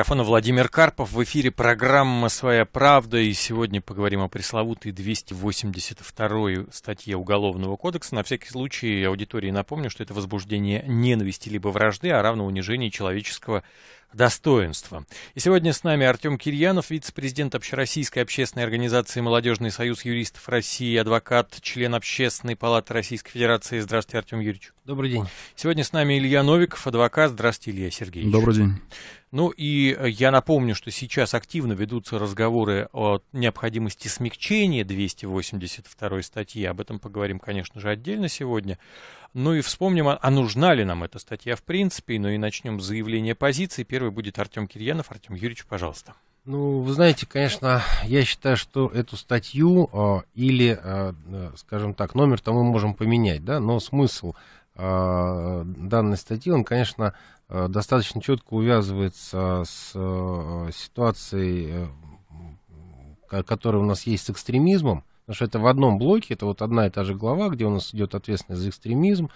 Микрофона Владимир Карпов. В эфире программа «Своя правда». И сегодня поговорим о пресловутой 282 статье Уголовного кодекса. На всякий случай аудитории напомню, что это возбуждение ненависти либо вражды, а равно унижение человеческого достоинства. И сегодня с нами Артем Кирьянов, вице-президент Общероссийской общественной организации «Молодежный союз юристов России», адвокат, член Общественной палаты Российской Федерации. Здравствуйте, Артем Юрьевич. Добрый день. Сегодня с нами Илья Новиков, адвокат. Здравствуйте, Илья Сергеевич. Добрый день. Ну и э, я напомню, что сейчас активно ведутся разговоры о необходимости смягчения 282 статьи. Об этом поговорим, конечно же, отдельно сегодня. Ну и вспомним, а, а, нужна ли нам эта статья в принципе. Ну и начнем с заявления позиции. Первый будет Артем Кирьянов. Артем Юрьевич, пожалуйста. Ну, вы знаете, конечно, я считаю, что эту статью э, или, а, э, скажем так, номер-то мы можем поменять, да, но смысл а, данной статьи, он, конечно, э, достаточно четко увязывается с э, ситуацией, э, которая у нас есть с экстремизмом, потому что это в одном блоке, это вот одна и та же глава, где у нас идет ответственность за экстремизм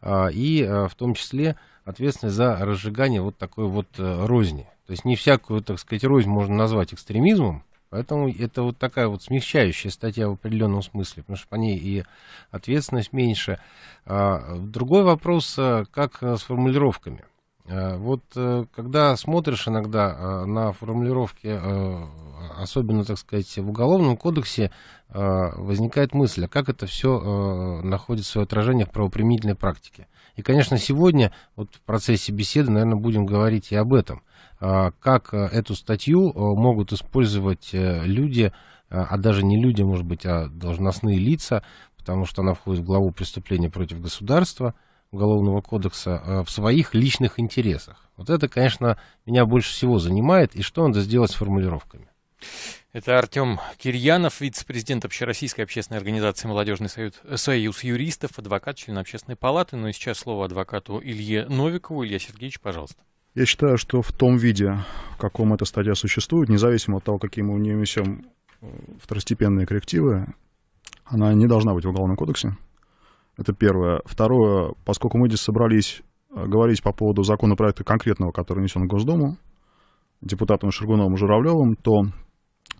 а, и в том числе ответственность за разжигание вот такой вот розни. То есть не всякую, так сказать, рознь можно назвать экстремизмом, Поэтому это вот такая вот смягчающая статья в определенном смысле, потому что по ней и ответственность меньше. А, другой вопрос, э, как э, с формулировками. Э, вот когда смотришь иногда на формулировки, особенно, так сказать, в Уголовном кодексе, возникает мысль, а как это все находит свое отражение в правоприменительной практике. И, конечно, сегодня вот в процессе беседы, наверное, будем говорить и об этом – а, как э, эту статью э, могут использовать э, люди, а, а даже не люди, может быть, а должностные лица, потому что она входит в главу преступления против государства Уголовного кодекса в своих личных интересах. Вот это, конечно, меня больше всего занимает, и что надо сделать с формулировками. Это Артем Кирьянов, вице-президент Общероссийской общественной организации «Молодежный союз, союз юристов», адвокат, член общественной палаты. Ну и сейчас слово адвокату Илье Новикову. Илья Сергеевич, пожалуйста. Я считаю, что в том виде, в каком эта статья существует, независимо от того, какие мы у нее несем э, второстепенные коррективы, она не должна быть в Уголовном кодексе. Это первое. Второе, поскольку мы здесь собрались э, говорить по поводу законопроекта конкретного, который несен Госдуму, депутатом Шергуновым и Журавлевым, то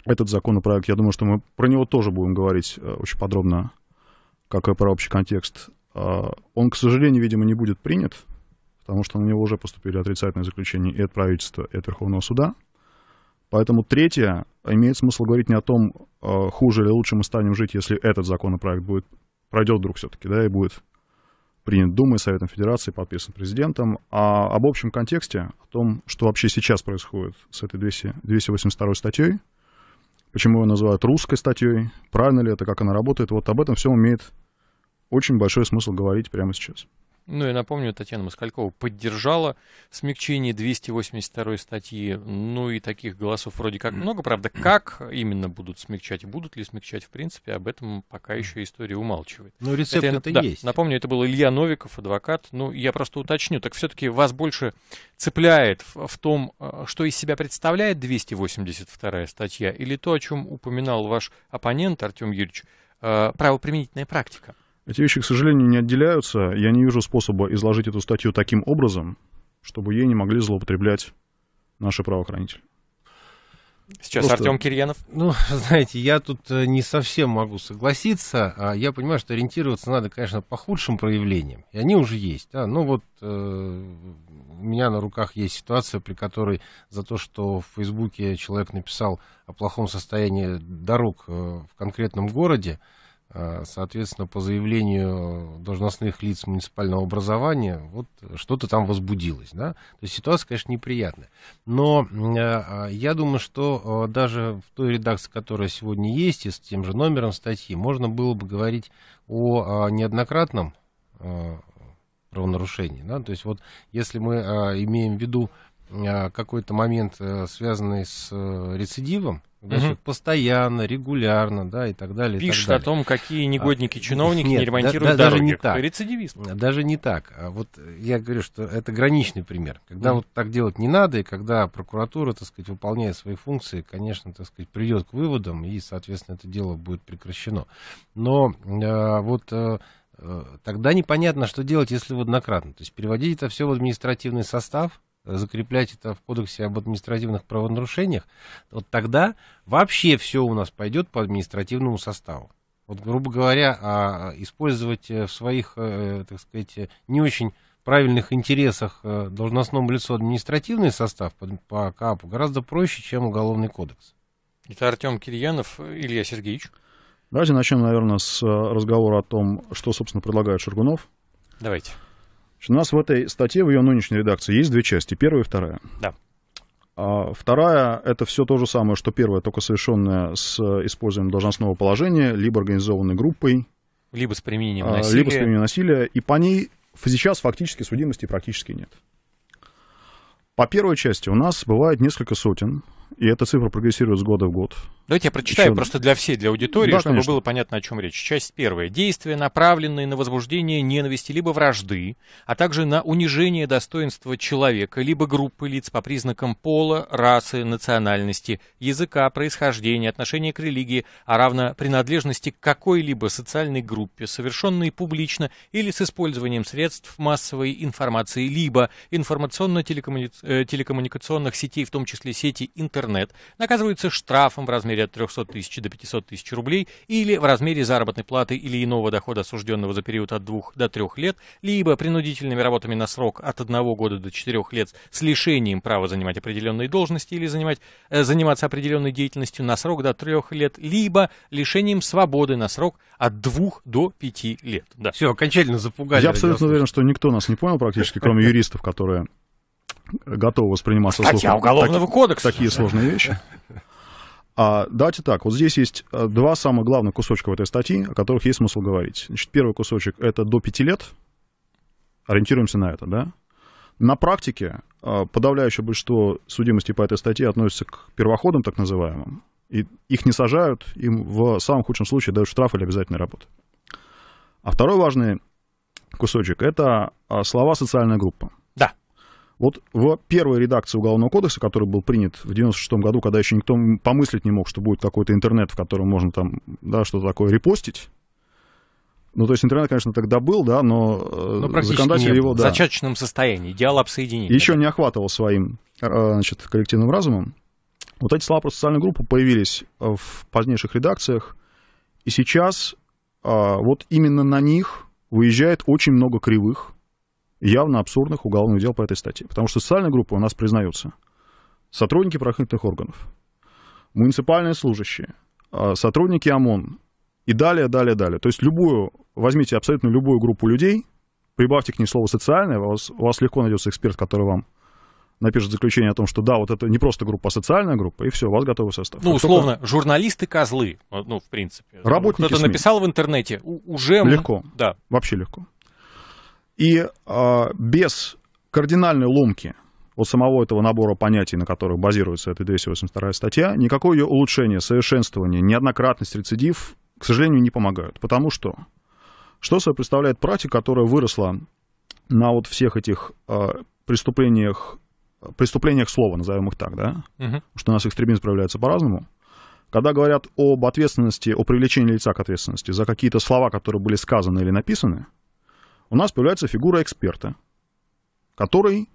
этот законопроект, я думаю, что мы про него тоже будем говорить э, очень подробно, как и про общий контекст. Он, к сожалению, видимо, не будет принят, потому что на него уже поступили отрицательные заключения и от правительства, и от Верховного суда. Поэтому третье, имеет смысл говорить не о том, э, хуже или лучше мы станем жить, если этот законопроект будет, пройдет вдруг все-таки, да, и будет принят Думой, Советом Федерации, подписан президентом, а об общем контексте, о том, что вообще сейчас происходит с этой 282 статьей, почему ее называют русской статьей, правильно ли это, как она работает, вот об этом всем имеет очень большой смысл говорить прямо сейчас. Ну я напомню, Татьяна Москалькова поддержала смягчение 282 статьи. Ну и таких голосов вроде как много. Правда, как именно будут смягчать и будут ли смягчать, в принципе, об этом пока еще история умалчивает. Но рецепт это, это да, есть. Напомню, это был Илья Новиков, адвокат. Ну, я просто уточню. Так все-таки вас больше цепляет в, в том, э, что из себя представляет 282 статья, или то, о чем упоминал ваш оппонент Артем Юрьевич, э, правоприменительная практика? Эти вещи, к сожалению, не отделяются. Я не вижу способа изложить эту статью таким образом, чтобы ей не могли злоупотреблять наши правоохранители. Сейчас Просто... Артем Кирьянов. Ну, знаете, я тут э, не совсем могу согласиться. А, я понимаю, что ориентироваться надо, конечно, по худшим проявлениям. И они уже есть. Да? Ну вот э, у меня на руках есть ситуация, при которой за то, что в Фейсбуке человек написал о плохом состоянии дорог э, в конкретном городе, а, соответственно, по заявлению должностных лиц муниципального образования, вот что-то там возбудилось, да. То есть ситуация, конечно, неприятная. Но э, а, я думаю, что э, даже в той редакции, которая сегодня есть, и с тем же номером статьи, можно было бы говорить о а, неоднократном правонарушении, да. То есть вот если мы имеем в виду какой-то момент, э, связанный с рецидивом, когда угу. постоянно, регулярно, да, и так далее. Пишет о том, какие а, негодники чиновники Нет, не ремонтируют да, да, дороги. Даже не так. Рецидивист. Даже не так. А вот я говорю, что это граничный пример. Когда угу. вот так делать не надо, и когда прокуратура, так сказать, выполняет свои функции, конечно, так сказать, придет к выводам, и, соответственно, это дело будет прекращено. Но э, вот... Э, э тогда непонятно, что делать, если в однократно. То есть переводить это все в административный состав, закреплять это в кодексе об административных правонарушениях, вот тогда вообще все у нас пойдет по административному составу. Вот, грубо говоря, а, использовать э, в своих, э, так сказать, не очень правильных интересах э, должностному лицу административный состав по, КАПу гораздо проще, чем уголовный кодекс. Это Артем Кирьянов, Илья Сергеевич. Давайте начнем, наверное, с разговора о том, что, собственно, предлагает Шаргунов. Давайте. Что у нас в этой статье, в ее нынешней редакции, есть две части. Первая и вторая. Да. А вторая — это все то же самое, что первая, только совершенное с использованием должностного положения, либо организованной группой. Либо с применением а, насилия. Либо с применением насилия. И по ней сейчас фактически судимости практически нет. По первой части у нас бывает несколько сотен и эта цифра прогрессирует с года в год. Давайте я прочитаю Еще... просто для всей, для аудитории, да, чтобы конечно. было понятно, о чем речь. Часть первая. Действия, направленные на возбуждение ненависти либо вражды, а также на унижение достоинства человека либо группы лиц по признакам пола, расы, национальности, языка, происхождения, отношения к религии, а равно принадлежности к какой-либо социальной группе, совершенные публично или с использованием средств массовой информации, либо информационно-телекоммуникационных э, сетей, в том числе сети интернет, интернет, наказываются штрафом в размере от 300 тысяч до 500 тысяч рублей или в размере заработной платы или иного дохода осужденного за период от 2 до 3 лет, либо принудительными работами на срок от 1 года до 4 лет с лишением права занимать определенные должности или занимать, э, заниматься определенной деятельностью на срок до 3 лет, либо лишением свободы на срок от 2 до 5 лет. Да. Все, окончательно запугали. Я абсолютно уверен, что никто нас не понял практически, кроме юристов, которые готова восприниматься Статья а слухом, Уголовного так, кодекса. Такие сложные вещи. А, давайте так, вот здесь есть э, два самых главных кусочка в этой статьи, о которых есть смысл говорить. Значит, первый кусочек — это до пяти лет. Ориентируемся на это, да? На практике э, подавляющее большинство судимостей по этой статье относятся к первоходам, так называемым. И их не сажают, им в самом худшем случае дают штраф или обязательную работу. А второй важный кусочек — это а, слова «социальная группа». Вот в первой редакции Уголовного кодекса, который был принят в 96 году, когда еще никто помыслить не мог, что будет какой-то интернет, в котором можно там, да, что-то такое репостить, ну, то есть интернет, конечно, тогда был, да, но, э, но законодатель его... Да, в зачаточном состоянии, идеал обсоединения. Еще не охватывал своим э, значит, коллективным разумом. Вот эти слова про социальную группу появились в позднейших редакциях, и сейчас а, вот именно на них выезжает очень много кривых, явно абсурдных уголовных дел по этой статье. Потому что социальные группы у нас признаются сотрудники правоохранительных органов, муниципальные служащие, а, сотрудники ОМОН и далее, далее, далее. То есть любую, возьмите абсолютно любую группу людей, прибавьте к ней слово «социальное», у вас, у вас легко найдется эксперт, который вам напишет заключение о том, что да, вот это не просто группа, а социальная группа, и все, у вас готовый состав. Ну, условно, только... журналисты-козлы, ну, в принципе. Работники Кто-то написал в интернете, уже... Легко, да. вообще легко. И э, без кардинальной ломки от самого этого набора понятий, на которых базируется эта 282 статья, никакое ее улучшение, совершенствование, неоднократность, рецидив, к сожалению, не помогают. Потому что что собой представляет практика, которая выросла на вот всех этих э, преступлениях, преступлениях слова, назовем их так, да? Угу. Что у нас экстремизм проявляется по-разному. Когда говорят об ответственности, о привлечении лица к ответственности за какие-то слова, которые были сказаны или написаны, у нас появляется фигура эксперта, который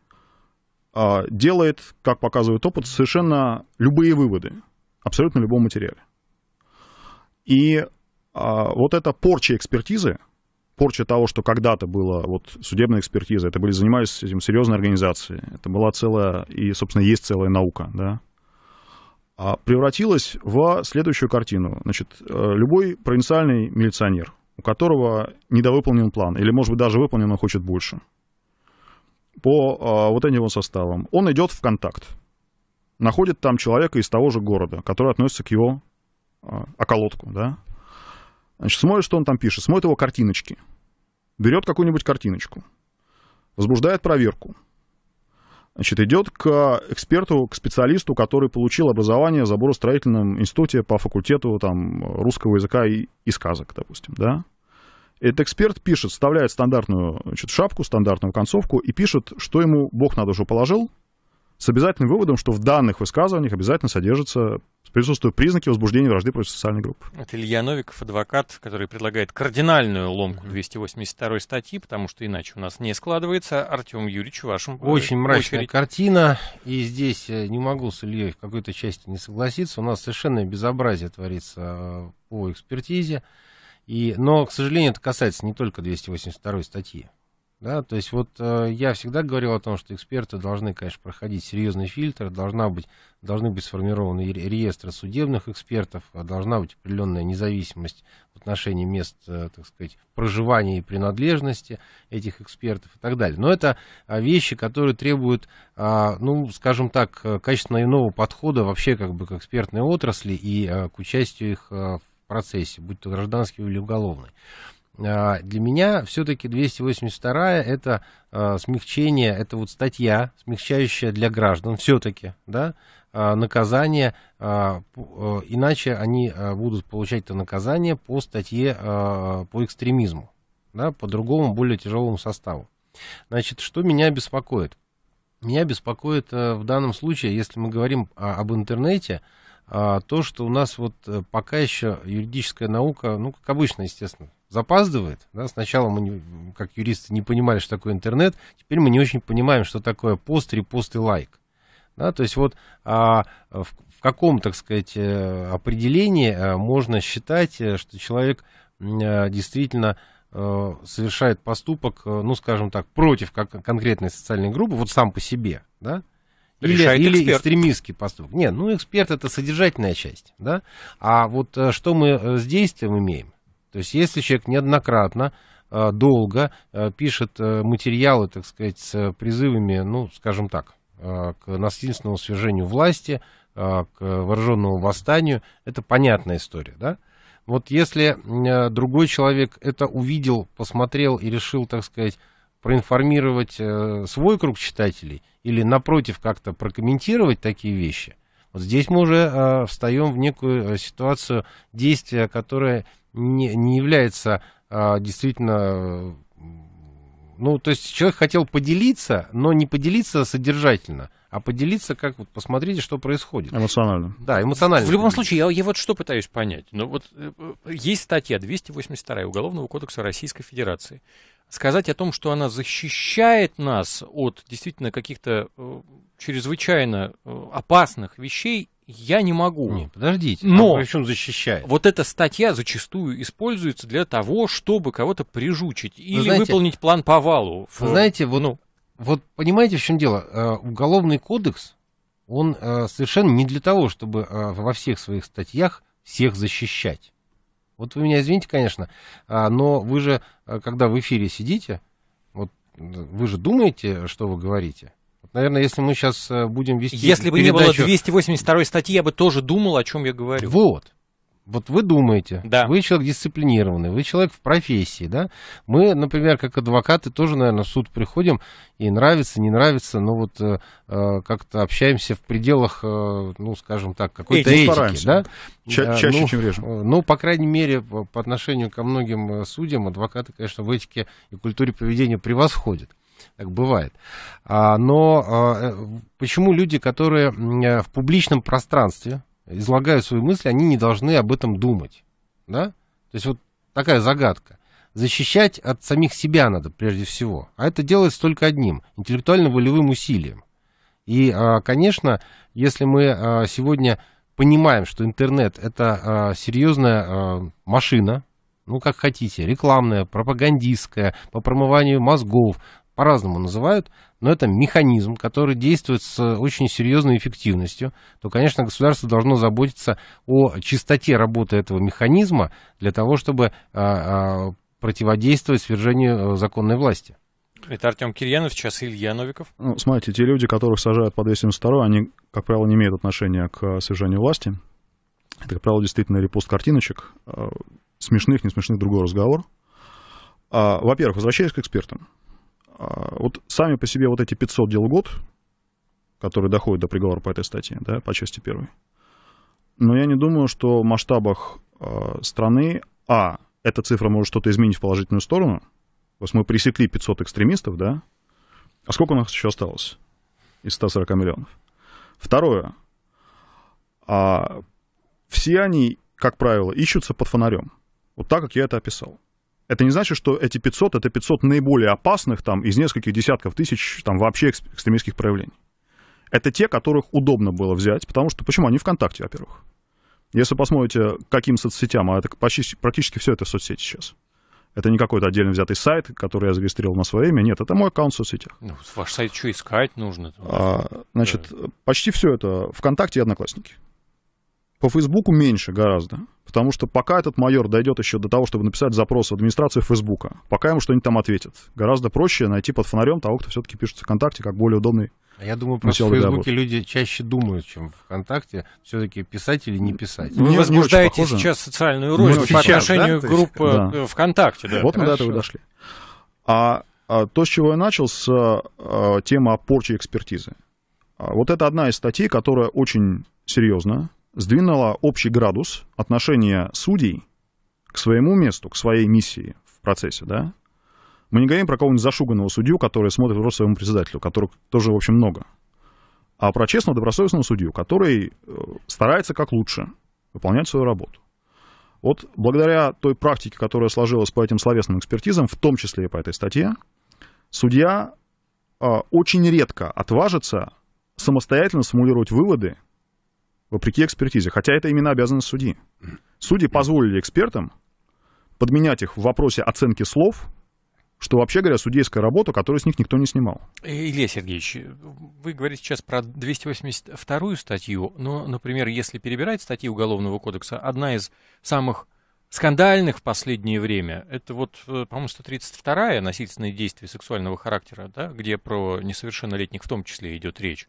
а, делает, как показывает опыт, совершенно любые выводы, абсолютно в любом материале. И а, вот эта порча экспертизы, порча того, что когда-то было вот судебная экспертиза, это были занимались этим серьезные организации, это была целая, и, собственно, есть целая наука, да, а, превратилась в следующую картину. Значит, э, любой провинциальный милиционер – у которого недовыполнен план, или, может быть, даже выполнен, но хочет больше. По э, вот этим его составам. Он идет в контакт. Находит там человека из того же города, который относится к его э, околотку, да. Значит, смотрит, что он там пишет, смотрит его картиночки. Берет какую-нибудь картиночку. Возбуждает проверку. Значит, идет к эксперту, к специалисту, который получил образование в заборостроительном институте по факультету там, русского языка и, и сказок, допустим, да. Этот эксперт пишет, вставляет стандартную значит, шапку, стандартную концовку и пишет, что ему Бог на душу положил, с обязательным выводом, что в данных высказываниях обязательно содержатся присутствуют признаки возбуждения вражды против социальной группы. Это Илья Новиков, адвокат, который предлагает кардинальную ломку 282 статьи, потому что иначе у нас не складывается. Артем Юрьевич, вашему. Очень мрачная очередь. картина, и здесь э, не могу с Ильей в какой-то части не согласиться. У нас совершенно безобразие творится э, по экспертизе. И, но, к сожалению, это касается не только 282 статьи. Да, то есть вот э, я всегда говорил о том, что эксперты должны, конечно, проходить серьезный фильтр, должна быть, должны быть сформированы реестры судебных экспертов, а должна быть определенная независимость в отношении мест, э, так сказать, проживания и принадлежности этих экспертов и так далее. Но это а, вещи, которые требуют, э, ну, скажем так, э, качественно иного подхода вообще как бы к экспертной отрасли и э, к участию их э, процессе, будь то гражданский или уголовный. А, для меня все-таки 282 это а, смягчение, это вот статья, смягчающая для граждан все-таки, да, а, наказание, иначе они будут получать это наказание по статье по экстремизму, да, по другому, более тяжелому составу. Значит, что меня беспокоит? Меня беспокоит э, в данном случае, если мы говорим об интернете, а, то, что у нас вот э, пока еще юридическая наука, ну, как обычно, естественно, запаздывает. Да? Сначала мы, как юристы, не понимали, что такое интернет, теперь мы не очень понимаем, что такое пост, репост и лайк. Да? То есть вот а, в, в каком, так сказать, э, определении э, можно считать, что человек действительно совершает поступок, ну, скажем так, против конкретной социальной группы, вот сам по себе, да, или, или экстремистский поступок. Нет, ну эксперт это содержательная часть, да. А вот э, что мы э, с действием имеем? То есть если человек неоднократно э, долго пишет материалы, так сказать, с призывами, ну, скажем так, к насильственному свержению власти, к вооруженному восстанию, это понятная история, да? Вот если другой человек это увидел, посмотрел и решил, так сказать, проинформировать э, свой круг читателей или, напротив, как-то прокомментировать такие вещи, вот здесь мы уже э, встаем в некую э, ситуацию действия, которая не, не является э, действительно... Э, ну, то есть человек хотел поделиться, но не поделиться содержательно, а поделиться как вот посмотрите, что происходит. Эмоционально. Да, эмоционально. В любом случае, я, я вот что пытаюсь понять. Ну вот э, есть статья 282 Уголовного кодекса Российской Федерации сказать о том, что она защищает нас от действительно каких-то э, чрезвычайно э, опасных вещей, я не могу. Не, подождите. Но а причем защищает? Вот эта статья зачастую используется для того, чтобы кого-то прижучить или знаете, выполнить план по валу. В... Знаете, вот, ну. вот понимаете, в чем дело? Э, уголовный кодекс, он совершенно не для того, чтобы во всех своих статьях всех защищать. Вот вы меня извините, конечно, а, но вы же, а, когда в эфире сидите, вот вы же думаете, что вы говорите. Наверное, если мы сейчас э, будем вести Если бы передачу... не было 282 статьи, я бы тоже думал, о чем я говорю. Вот. Вот вы думаете, да. вы человек дисциплинированный, вы человек в профессии, да? Мы, например, как адвокаты тоже, наверное, в суд приходим, и нравится, не нравится, но вот э, э, как-то общаемся в пределах, э, ну, скажем так, какой-то этики, стараемся. да? Ча- э, чаще, ну, чем реже. Э, ну, по крайней мере, по, по отношению ко многим судьям, адвокаты, конечно, в этике и культуре поведения превосходят так бывает. А, но почему люди, которые в публичном пространстве, излагаю свои мысли, они не должны об этом думать. Да? То есть вот такая загадка. Защищать от самих себя надо прежде всего. А это делается только одним, интеллектуально-волевым усилием. И, а, конечно, если мы а, сегодня понимаем, что интернет это а, серьезная машина, ну как хотите, рекламная, пропагандистская, по промыванию мозгов, по-разному называют, но это механизм, который действует с очень серьезной эффективностью, то, конечно, государство должно заботиться о чистоте работы этого механизма для того, чтобы а, а, противодействовать свержению э, законной власти. Это Артем Кирьянов, сейчас Илья Новиков. Ну, смотрите, те люди, которых сажают по 272, они, как правило, не имеют отношения к э, свержению власти. Это, как правило, действительно репост картиночек. Э, смешных, не смешных, другой разговор. А, во-первых, возвращаясь к экспертам. А, вот сами по себе вот эти 500 дел в год, которые доходят до приговора по этой статье, да, по части первой, но я не думаю, что в масштабах а, страны, а, эта цифра может что-то изменить в положительную сторону, то есть мы пресекли 500 экстремистов, да, а сколько у нас еще осталось из 140 миллионов? Второе, а все они, как правило, ищутся под фонарем. Вот так, как я это описал это не значит, что эти 500 — это 500 наиболее опасных там, из нескольких десятков тысяч там, вообще экстремистских проявлений. Это те, которых удобно было взять, потому что... Почему? Они ВКонтакте, во-первых. Если посмотрите, каким соцсетям, а это почти, практически все это соцсети сейчас. Это не какой-то отдельно взятый сайт, который я зарегистрировал на свое имя. Нет, это мой аккаунт в соцсетях. Ну, ваш сайт что искать нужно? А, значит, да. почти все это ВКонтакте и Одноклассники. По Фейсбуку меньше гораздо. Потому что пока этот майор дойдет еще до того, чтобы написать запрос в администрацию Фейсбука, пока ему что-нибудь там ответят. Гораздо проще найти под фонарем того, кто все-таки пишет в ВКонтакте, как более удобный а я думаю, просто в Фейсбуке люди чаще думают, чем в ВКонтакте. Все-таки писать или не писать. Вы не, возбуждаете сейчас социальную ну, рознь по отношению да? к э, да. ВКонтакте. Да, вот мы до этого дошли. А, а то, с чего я начал, с а, э, темы о экспертизы. А, вот это одна из статей, которая очень серьезная сдвинула общий градус отношения судей к своему месту, к своей миссии в процессе, да? Мы не говорим про кого-нибудь зашуганного судью, который смотрит в своему председателю, которых тоже, в общем, много. А про честного, добросовестного судью, который э, старается как лучше выполнять свою работу. Вот благодаря той практике, которая сложилась по этим словесным экспертизам, в том числе и по этой статье, судья а, очень редко отважится самостоятельно сформулировать выводы вопреки экспертизе. Хотя это именно обязанность судьи. Судьи позволили экспертам подменять их в вопросе оценки слов, что вообще говоря, судейская работа, которую с них никто не снимал. Э, Илья Сергеевич, вы говорите сейчас про 282-ю статью, но, например, если перебирать статьи Уголовного кодекса, одна из самых скандальных в последнее время, это вот, э, по-моему, 132-я, насильственные действия сексуального характера, да, где про несовершеннолетних в том числе идет речь.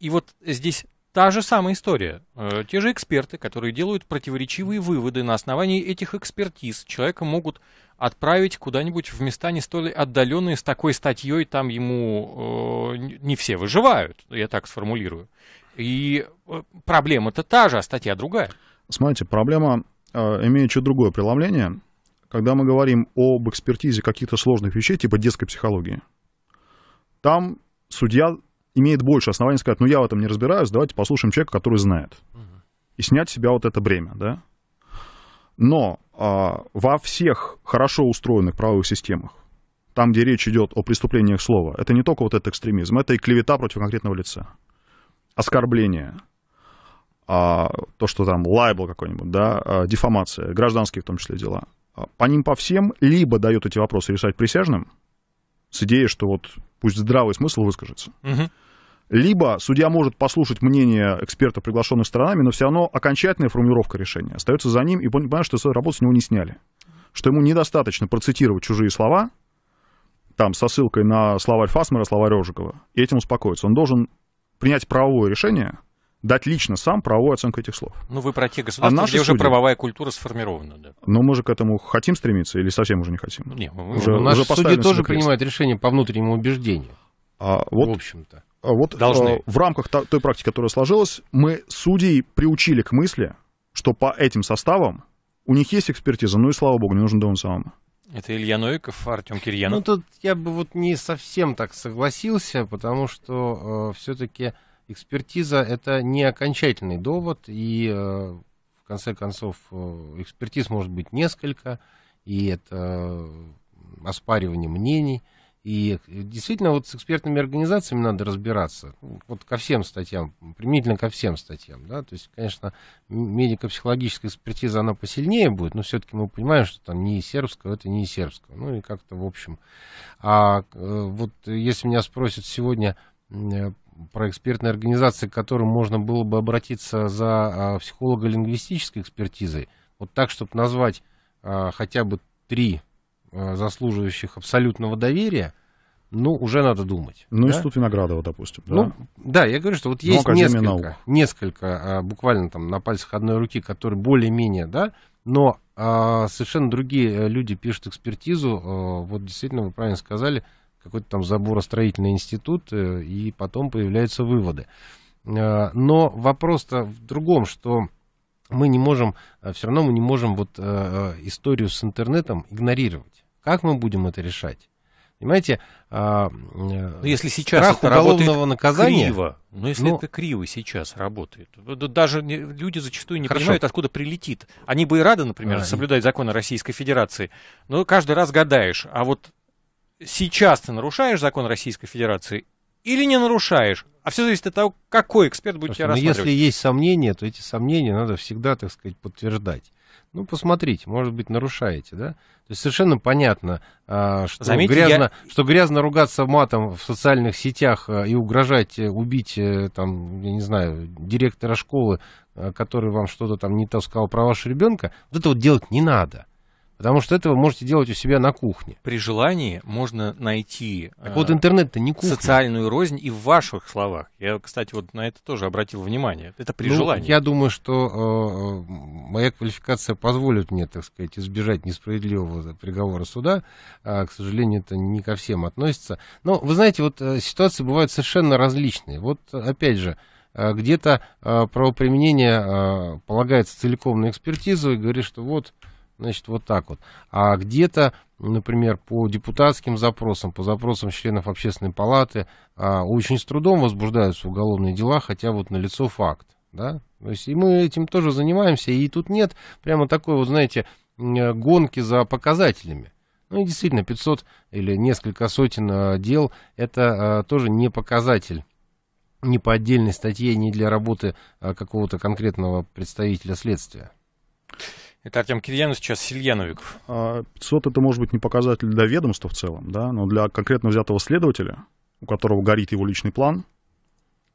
И вот здесь Та же самая история. Э, те же эксперты, которые делают противоречивые выводы на основании этих экспертиз, человека могут отправить куда-нибудь в места не столь отдаленные с такой статьей, там ему э, не все выживают, я так сформулирую. И э, проблема-то та же, а статья другая. Смотрите, проблема э, имеет чуть другое преломление. Когда мы говорим об экспертизе каких-то сложных вещей, типа детской психологии, там судья имеет больше оснований сказать, ну я в этом не разбираюсь, давайте послушаем человека, который знает. И снять с себя вот это бремя, да. Но а, во всех хорошо устроенных правовых системах, там, где речь идет о преступлениях слова, это не только вот этот экстремизм, это и клевета против конкретного лица, оскорбление, а, то, что там лайбл какой-нибудь, да, а, дефамация, гражданские в том числе дела. А, по ним по всем либо дают эти вопросы решать присяжным, с идеей, что вот пусть здравый смысл выскажется. Угу. Либо судья может послушать мнение эксперта, приглашенных сторонами, но все равно окончательная формулировка решения остается за ним, и понимает, что работу с него не сняли. Что ему недостаточно процитировать чужие слова, там, со ссылкой на словарь Фасмера, словарь Рожикова, и этим успокоиться. Он должен принять правовое решение — дать лично сам правовую оценку этих слов. Ну, вы про те государства, а где уже правовая культура сформирована. Да. Но мы же к этому хотим стремиться или совсем уже не хотим? Нет, мы, уже, ну, наши судьи тоже принимают решения по внутреннему убеждению. А, вот, в общем-то. А вот а, Должны. в рамках той практики, которая сложилась, мы судей приучили к мысли, что по этим составам у них есть экспертиза, ну и слава богу, не нужен Дон сам. Это Илья Новиков, Артем Кирьянов. Ну, тут я бы вот не совсем так согласился, потому что э, все-таки экспертиза это не окончательный довод, и э, в конце концов э, экспертиз может быть несколько, и это э, оспаривание мнений. И действительно, вот с экспертными организациями надо разбираться. Вот ко всем статьям, примитивно ко всем статьям. Да? То есть, конечно, медико-психологическая экспертиза, она посильнее будет, но все-таки мы понимаем, что там не сербского, это не сербского. Ну и как-то, в общем. А вот если меня спросят сегодня про экспертные организации, к которым можно было бы обратиться за а, психолого-лингвистической экспертизой, вот так, чтобы назвать а, хотя бы три а, заслуживающих абсолютного доверия, ну, уже надо думать. Ну, да? Институт Виноградова, допустим. Да? Ну, да, я говорю, что вот есть ну, несколько, наук. несколько а, буквально там на пальцах одной руки, которые более-менее, да, но а, совершенно другие э, люди пишут экспертизу, а, вот действительно, вы правильно сказали, какой-то там заборостроительный институт, э, и потом появляются выводы. Э, но вопрос-то в другом, что мы не можем, э, все равно мы не можем вот историю с интернетом игнорировать. Как мы будем это решать? Понимаете, а, ну, если сейчас страх это уголовного наказания... Криво, но ну, если ну, это криво сейчас работает, даже люди зачастую не хорошо. понимают, откуда прилетит. Они бы и рады, например, а, соблюдать законы Российской Федерации, но каждый раз гадаешь, а вот сейчас ты нарушаешь закон Российской Федерации или не нарушаешь. А все зависит от того, какой эксперт будет Слушайте, тебя ну, рассматривать. Но если есть сомнения, то эти сомнения надо всегда, так сказать, подтверждать. Ну, посмотрите, может быть, нарушаете, да? То есть совершенно понятно, а, что, Заметьте, грязно, я... что грязно ругаться матом в социальных сетях а, и угрожать э, убить, э, там, я не знаю, директора школы, а, который вам что-то там не то про вашего ребенка, вот это вот делать не надо. Потому что это вы можете делать у себя на кухне. При желании можно найти так вот э, интернет-то не кухня. социальную рознь и в ваших словах. Я, кстати, вот на это тоже обратил внимание. Это при ну, желании. Я думаю, что э, моя квалификация позволит мне, так сказать, избежать несправедливого приговора суда. А, к сожалению, это не ко всем относится. Но, вы знаете, вот э, ситуации бывают совершенно различные. Вот, опять же, э, где-то правоприменение полагается целиком на экспертизу и говорит, что вот Значит, вот так вот. А где-то, например, по депутатским запросам, по запросам членов общественной палаты, а, очень с трудом возбуждаются уголовные дела, хотя вот налицо факт. Да? То есть и мы этим тоже занимаемся, и тут нет прямо такой, вот знаете, э, гонки за показателями. Ну и действительно, 500 или несколько сотен э, дел это а, тоже не показатель не по отдельной статье, не для работы какого-то конкретного представителя следствия. Это Артем Кирьянов, сейчас Сильяновиков. 500 а, это может быть не показатель для ведомства в целом, да, но для конкретно взятого следователя, у которого горит его личный план,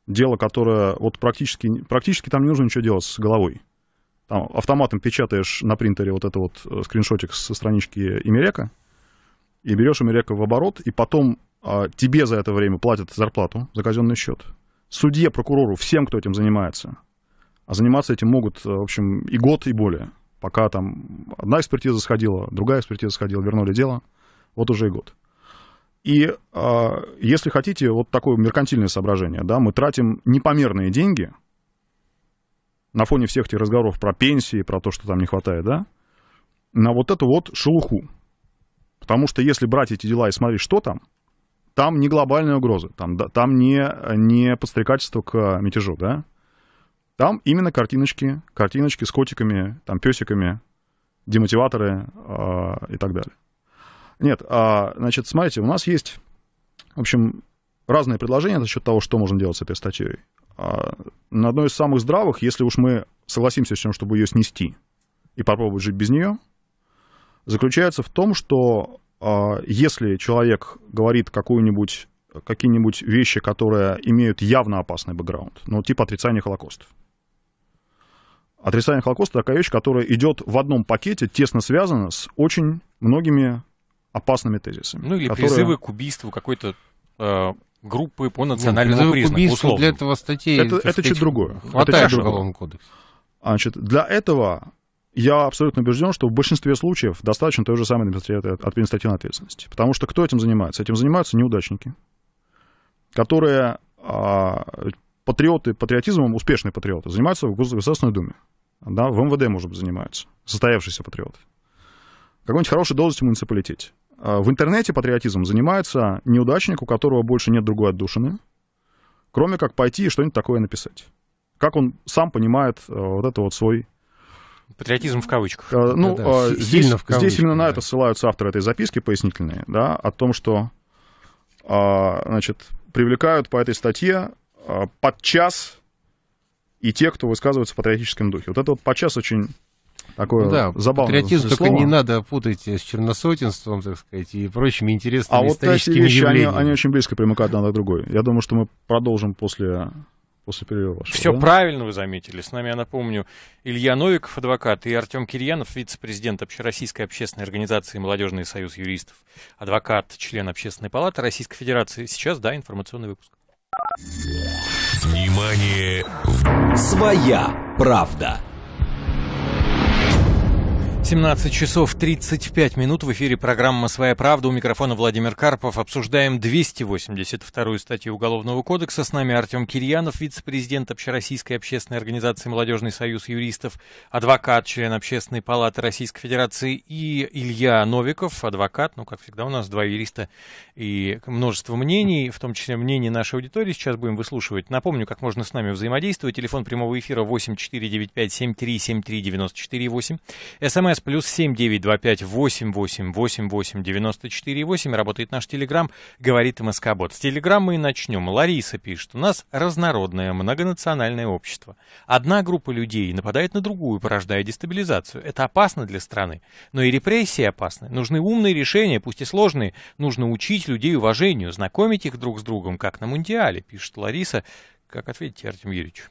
дело, которое вот практически, практически там не нужно ничего делать с головой. Там автоматом печатаешь на принтере вот это вот э, скриншотик со странички Имерека, и берешь Имерека в оборот, и потом а, тебе за это время платят зарплату за казенный счет. Судье, прокурору, всем, кто этим занимается. А заниматься этим могут, э, в общем, и год, и более. Пока там одна экспертиза сходила, другая экспертиза сходила, вернули дело. Вот уже и год. И э, если хотите, вот такое меркантильное соображение, да, мы тратим непомерные деньги на фоне всех этих разговоров про пенсии, про то, что там не хватает, да, на вот эту вот шелуху. Потому что если брать эти дела и смотреть, что там, там не глобальные угрозы, там, да, там не, не подстрекательство к мятежу, да, там именно картиночки, картиночки с котиками, там песиками, демотиваторы э, и так далее. Нет, а, значит, смотрите, у нас есть, в общем, разные предложения насчет того, что можно делать с этой статьей. А, на одной из самых здравых, если уж мы согласимся с тем, чтобы ее снести и попробовать жить без нее, заключается в том, что а, если человек говорит какую-нибудь какие-нибудь вещи, которые имеют явно опасный бэкграунд, ну, типа отрицания Холокоста, Отрицание Холокоста такая вещь, которая идет в одном пакете, тесно связана с очень многими опасными тезисами. Ну или которые... призывы к убийству какой-то э, группы по ну, национальному ну, признаку. Убийство для этого статей. Это, это сказать, чуть другое. Хватает это уголовного Значит, для этого я абсолютно убежден, что в большинстве случаев достаточно той же самой административной ответственности. Потому что кто этим занимается? Этим занимаются неудачники, которые а, патриоты, патриотизмом, успешные патриоты, занимаются в Государственной Думе да, в МВД, может быть, занимаются, состоявшийся патриот. Какой-нибудь хорошей должности в муниципалитете. А в интернете патриотизм занимается неудачник, у которого больше нет другой отдушины, кроме как пойти и что-нибудь такое написать. Как он сам понимает э, вот это вот свой... Патриотизм в кавычках. Э, ну, да, да. Э, здесь, Сильно в кавычках, здесь именно да. на это ссылаются авторы этой записки пояснительные, да, о том, что, а, значит, привлекают по этой статье а, подчас и те, кто высказывается в патриотическом духе. Вот это вот подчас очень такое ну, да, забавное патриотизм слово. только не надо путать с черносотенством, так сказать, и прочими а интересными а вот историческими эти вещи, явлениями. Они, они очень близко примыкают одна к другой. Я думаю, что мы продолжим после после перерыва. Все да? правильно вы заметили. С нами, я напомню, Илья Новиков, адвокат, и Артем Кирьянов, вице-президент Общероссийской общественной организации «Молодежный союз юристов», адвокат, член Общественной палаты Российской Федерации. Сейчас, да, информационный выпуск. Внимание! Своя правда. 17 часов 35 минут в эфире программа «Своя правда». У микрофона Владимир Карпов. Обсуждаем 282-ю статью Уголовного кодекса. С нами Артем Кирьянов, вице-президент Общероссийской общественной организации «Молодежный союз юристов», адвокат, член Общественной палаты Российской Федерации и Илья Новиков, адвокат. Ну, как всегда, у нас два юриста и множество мнений, в том числе мнений нашей аудитории. Сейчас будем выслушивать. Напомню, как можно с нами взаимодействовать. Телефон прямого эфира 8495 7373 94 8. СМС СМС плюс 7925-888-94-8. Работает наш Телеграм, говорит мск С Телеграм мы и начнем. Лариса пишет. У нас разнородное, многонациональное общество. Одна группа людей нападает на другую, порождая дестабилизацию. Это опасно для страны. Но и репрессии опасны. Нужны умные решения, пусть и сложные. Нужно учить людей уважению, знакомить их друг с другом, как на Мундиале, пишет Лариса. Как ответить, Артем Юрьевич?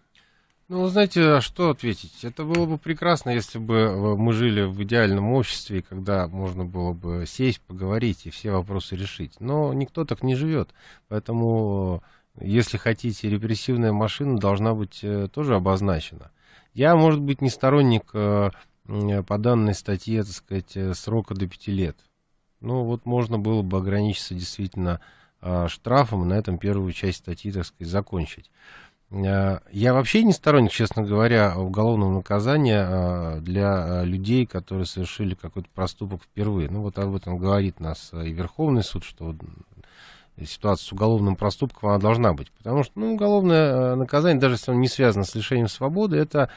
Ну, знаете, а что ответить? Это было бы прекрасно, если бы э, мы жили в идеальном обществе, когда можно было бы сесть, поговорить и все вопросы решить. Но никто так не живет. Поэтому, э, если хотите, репрессивная машина должна быть э, тоже обозначена. Я, может быть, не сторонник по данной статье, так сказать, срока до пяти лет. Ну, вот можно было бы ограничиться действительно штрафом и на этом первую часть статьи, так сказать, закончить. Э, я вообще не сторонник, честно говоря, уголовного наказания э, для э, людей, которые совершили какой-то проступок впервые. Ну вот об этом говорит нас и Верховный суд, что ситуация с уголовным проступком, она должна быть. Потому что ну, уголовное наказание, даже если оно не связано с лишением свободы, это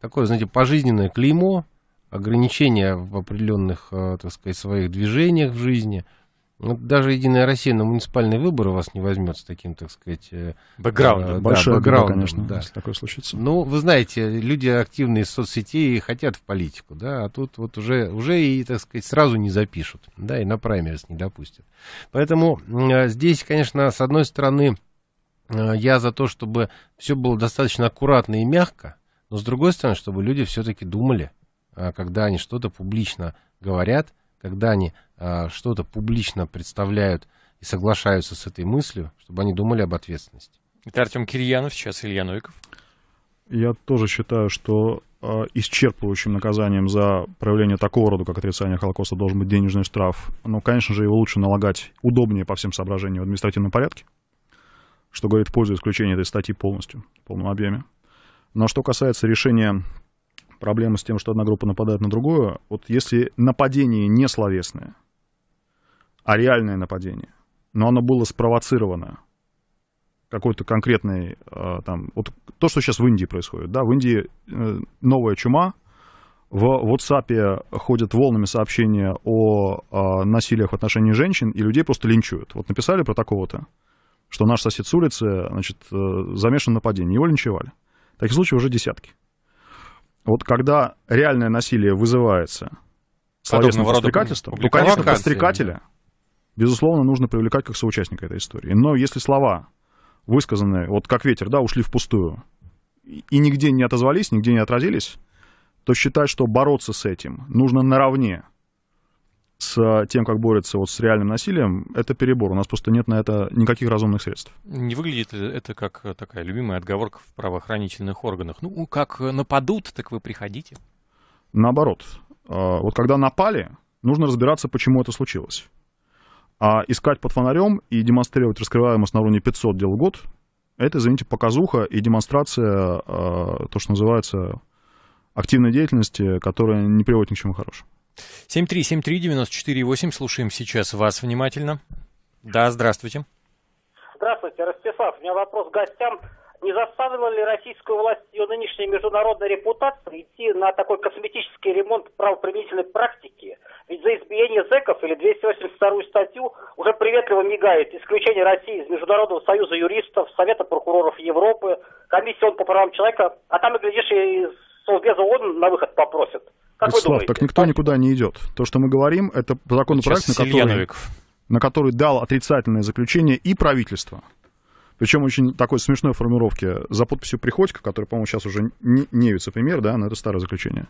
такое, знаете, пожизненное клеймо, ограничение в определенных, так сказать, своих движениях в жизни – ну, даже «Единая Россия» на муниципальные выборы вас не возьмет с таким, так сказать... Э, бэкграундом. Э, да, Большая бэкграунд, конечно, да. если такое случится. Ну, вы знаете, люди активные из соцсетей и хотят в политику, да, а тут вот уже, уже и, так сказать, сразу не запишут, да, и на праймерис не допустят. Поэтому э, здесь, конечно, с одной стороны, я за то, чтобы все было достаточно аккуратно и мягко, но с другой стороны, чтобы люди все-таки думали, а когда они что-то публично говорят, когда они а, что-то публично представляют и соглашаются с этой мыслью, чтобы они думали об ответственности. Это Артем Кирьянов, сейчас Илья Нойков. Я тоже считаю, что а, исчерпывающим наказанием за проявление такого рода, как отрицание Холокоста, должен быть денежный штраф. Но, ну, конечно же, его лучше налагать удобнее по всем соображениям в административном порядке, что говорит в пользу исключения этой статьи полностью, в полном объеме. Но что касается решения проблемы с тем, что одна группа нападает на другую, вот если нападение не словесное – а реальное нападение. Но оно было спровоцировано какой-то конкретной а, там, вот то, что сейчас в Индии происходит, да, в Индии э, новая чума, в WhatsApp ходят волнами сообщения о, а, насилиях в отношении женщин, и людей просто линчуют. Вот написали про такого-то, что наш сосед с улицы, значит, э, замешан в нападении, его линчевали. Таких случаев уже десятки. Вот когда реальное насилие вызывается словесным подстрекательством, то, конечно, подстрекателя безусловно, нужно привлекать как соучастника этой истории. Но если слова высказанные, вот как ветер, да, ушли впустую, и нигде не отозвались, нигде не отразились, то считать, что бороться с этим нужно наравне с э, тем, как борется вот с реальным насилием, это перебор. У нас просто нет на это никаких разумных средств. Не выглядит ли это как э, такая любимая отговорка в правоохранительных органах? Ну, как э, нападут, так вы приходите. Наоборот. Вот когда напали, нужно разбираться, почему это случилось. А искать под фонарем и демонстрировать раскрываемость на уровне 500 дел в год, это, извините, показуха и демонстрация, а, то, что называется, активной деятельности, которая не приводит ни к чему хорошему. 7373948, слушаем сейчас вас внимательно. Да, здравствуйте. Здравствуйте, Ростислав. У меня вопрос к гостям не заставила ли российскую власть ее нынешней международная репутация идти на такой косметический ремонт правоприменительной практики? Ведь за избиение зэков или 282 статью уже приветливо мигает исключение России из Международного союза юристов, Совета прокуроров Европы, Комиссии ООН по правам человека, а там, и глядишь, и Совбез ООН на выход попросят. Как Вячеслав, вы думаете? так никто никуда не идет. То, что мы говорим, это законопроект, Сейчас на который, на который дал отрицательное заключение и правительство, причем очень такой смешной формировки за подписью Приходько, который, по-моему, сейчас уже не, не вице-премьер, да, но это старое заключение.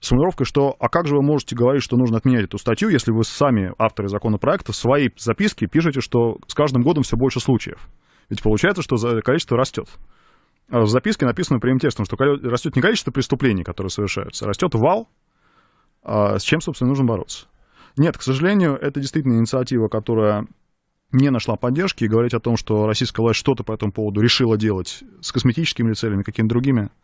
С формулировкой, что «А как же вы можете говорить, что нужно отменять эту статью, если вы сами, авторы законопроекта, в своей записке пишете, что с каждым годом все больше случаев?» Ведь получается, что количество растет. А в записке написано прямым текстом, что растет не количество преступлений, которые совершаются, а растет вал, а, с чем, собственно, нужно бороться. Нет, к сожалению, это действительно инициатива, которая не нашла поддержки, и говорить о том, что российская власть что-то по этому поводу решила делать с косметическими ли целями, какими-то другими, Пока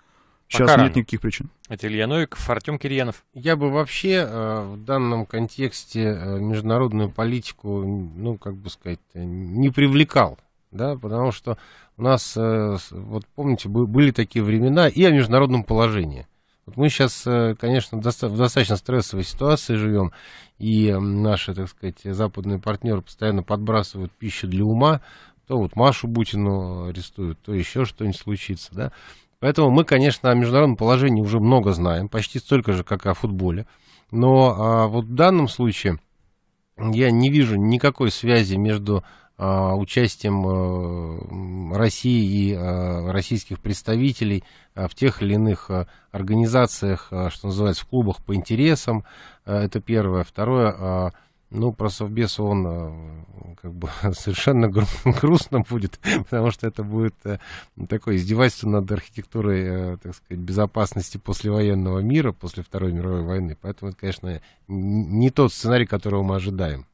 сейчас рано. нет никаких причин. Это Илья Новиков, Артем Кирьянов. Я бы вообще э, в данном контексте э, международную политику, ну, как бы сказать, не привлекал. Да, потому что у нас, э, вот помните, были такие времена и о международном положении – вот мы сейчас, э, конечно, в достаточно стрессовой ситуации живем, и наши, так сказать, западные партнеры постоянно подбрасывают пищу для ума, то вот Машу Бутину арестуют, то еще что-нибудь случится, да. Поэтому мы, конечно, о международном положении уже много знаем, почти столько же, как и о футболе. Но а, вот в данном случае я не вижу никакой связи между а, участием э, России и э, российских представителей э, в тех или иных организациях, что называется, в клубах по интересам. Это первое. Второе, а, ну, про Совбес он как бы совершенно грустно будет, потому что это будет такое издевательство над архитектурой, так сказать, безопасности послевоенного мира, после Второй мировой войны. Поэтому это, конечно, не тот сценарий, которого мы ожидаем.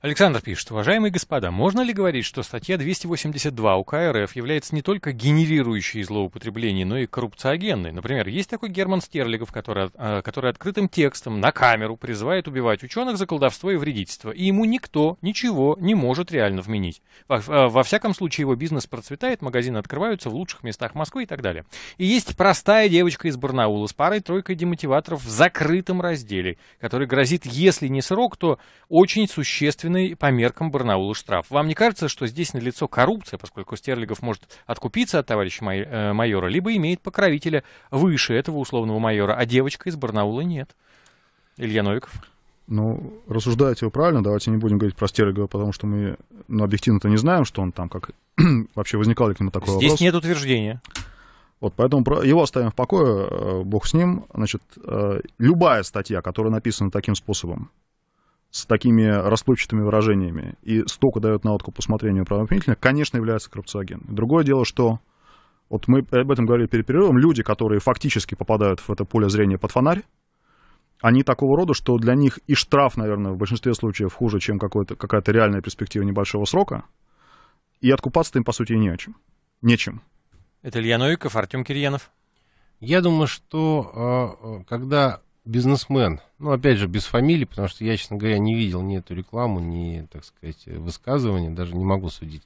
Александр пишет. Уважаемые господа, можно ли говорить, что статья 282 УК РФ является не только генерирующей злоупотребление, но и коррупциогенной? Например, есть такой Герман Стерлигов, который, а, который открытым текстом на камеру призывает убивать ученых за колдовство и вредительство, и ему никто ничего не может реально вменить. Во, а, во всяком случае, его бизнес процветает, магазины открываются в лучших местах Москвы и так далее. И есть простая девочка из Барнаула с парой-тройкой демотиваторов в закрытом разделе, который грозит, если не срок, то очень существенно существенный по меркам Барнаула штраф. Вам не кажется, что здесь налицо коррупция, поскольку Стерлигов может откупиться от товарища э, майора, либо имеет покровителя выше этого условного майора, а девочка из Барнаула нет? Илья Новиков. Ну, рассуждаете вы правильно, давайте не будем говорить про Стерлигова, потому что мы ну, объективно-то не знаем, что он там, как вообще возникал ли к нему такой Здесь вопрос. Здесь нет утверждения. Вот, поэтому его оставим в покое, э, бог с ним. Значит, э, любая статья, которая написана таким способом, с такими расплывчатыми выражениями и столько дает на откуп усмотрению правоохранителя, конечно, является коррупциогенным. Другое дело, что вот мы об этом говорили перед перерывом, люди, которые фактически попадают в это поле зрения под фонарь, они такого рода, что для них и штраф, наверное, в большинстве случаев хуже, чем какая-то реальная перспектива небольшого срока, и откупаться им, по сути, не о чем. Нечем. Это Илья Новиков, Артем Кирьянов. Я думаю, что э, э, когда бизнесмен. Ну, опять же, без фамилии, потому что я, честно говоря, не видел ни эту рекламу, ни, так сказать, высказывания, даже не могу судить.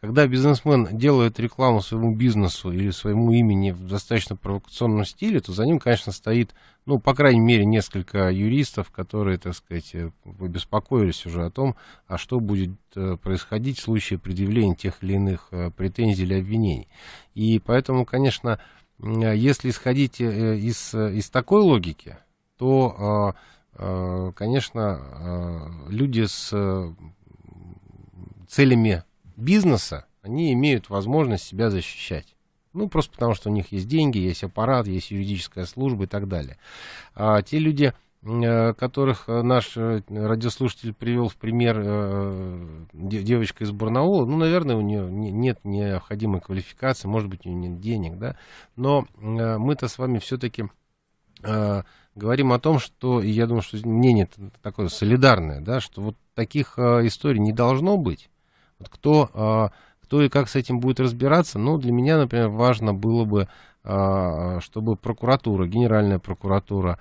Когда бизнесмен делает рекламу своему бизнесу или своему имени в достаточно провокационном стиле, то за ним, конечно, стоит, ну, по крайней мере, несколько юристов, которые, так сказать, э, беспокоились уже о том, а что будет э, происходить в случае предъявления тех или иных э, претензий или обвинений. И поэтому, конечно, если исходить из, из такой логики, то, а, а, конечно, а, люди с э, целями бизнеса, они имеют возможность себя защищать. Ну, просто потому, что у них есть деньги, есть аппарат, есть юридическая служба и так далее. А те люди, э, которых э, наш радиослушатель привел в пример девочка из Барнаула, ну, наверное, у нее нет необходимой квалификации, может быть, у нее нет денег, да, но мы-то с вами все-таки говорим о том, что, и я думаю, что мнение такое солидарное, да, что вот таких э, историй не должно быть. Вот кто, э, кто и как с этим будет разбираться, ну, для меня, например, важно было бы, э, чтобы прокуратура, генеральная прокуратура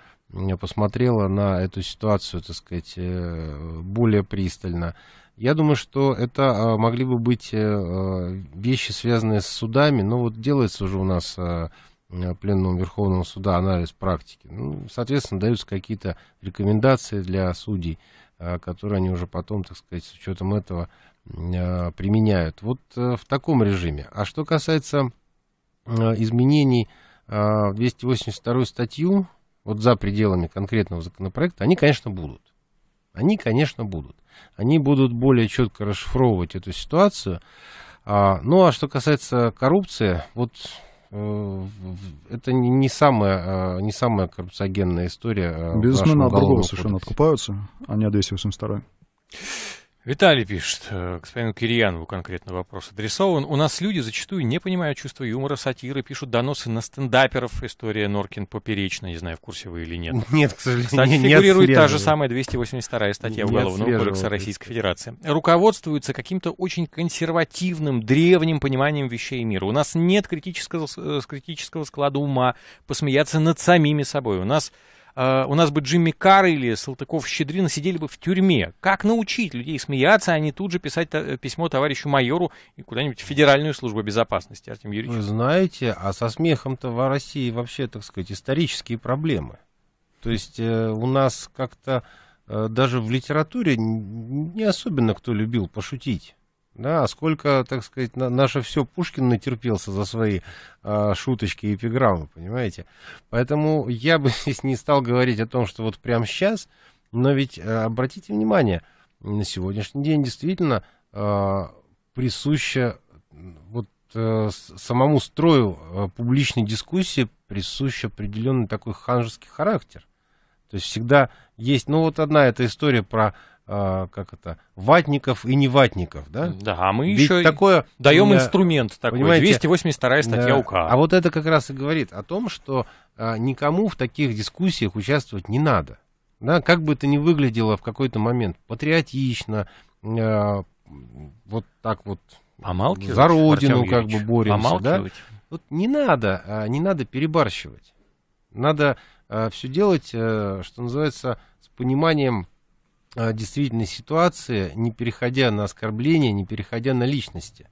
посмотрела на эту ситуацию, так сказать, э, более пристально. Я думаю, что это могли бы быть э, э, вещи, связанные с судами, но вот делается уже у нас Э, Пленному Верховного Суда анализ практики. Ну, соответственно, даются какие-то рекомендации для судей, э, которые они уже потом, так сказать, с учетом этого э, применяют. Вот в таком режиме. А что касается изменений в 282 статью, вот за пределами конкретного законопроекта, они, конечно, будут. Они, конечно, будут. Они будут более четко расшифровывать эту ситуацию. А, ну, а что касается коррупции, вот Э, это не самая, не самая э, коррупциогенная история. Э, Безусловно, от другого совершенно откупаются, а не от 282. Виталий пишет, господину э, Кирьянову конкретно вопрос адресован. У нас люди зачастую не понимают чувства юмора, сатиры, пишут доносы на стендаперов. История Норкин поперечная, не знаю, в курсе вы или нет. Нет, к сожалению, Кстати, нет фигурирует свежего. та же самая 282-я статья Уголовного нет кодекса Российской Федерации. Руководствуются каким-то очень консервативным, древним пониманием вещей мира. У нас нет критического, э, критического склада ума посмеяться над самими собой. У нас Э, у нас бы Джимми Карр или Салтыков-Щедрина сидели бы в тюрьме. Как научить людей смеяться, а не тут же писать письмо товарищу майору и куда-нибудь в Федеральную службу безопасности, Артем Юрьевич? Вы знаете, а со смехом-то в России вообще, так сказать, исторические проблемы. То есть э, у нас как-то э, даже в литературе не особенно кто любил пошутить. Да, а сколько, так сказать, на, наше все Пушкин натерпелся за свои э, шуточки и эпиграммы, понимаете? Поэтому я бы здесь не стал говорить о том, что вот прямо сейчас, но ведь э, обратите внимание, на сегодняшний день действительно э, а, присуща вот э, самому строю э, публичной дискуссии присущ определенный такой ханжеский характер. То есть всегда есть, ну вот одна эта история про а, как это, ватников и неватников, да? Да, а мы Ведь еще такое, даем меня, инструмент такой, понимаете, 282-я статья да, УК. А вот это как раз и говорит о том, что а, никому в таких дискуссиях участвовать не надо. Да, как бы это ни выглядело в какой-то момент патриотично, а, вот так вот помалкивать, за родину Артем как Юрьевич, бы боремся, да? Вот не надо, а, не надо перебарщивать. Надо а, все делать, а, что называется, с пониманием а, действительной ситуации, не переходя на оскорбления, не переходя на личности.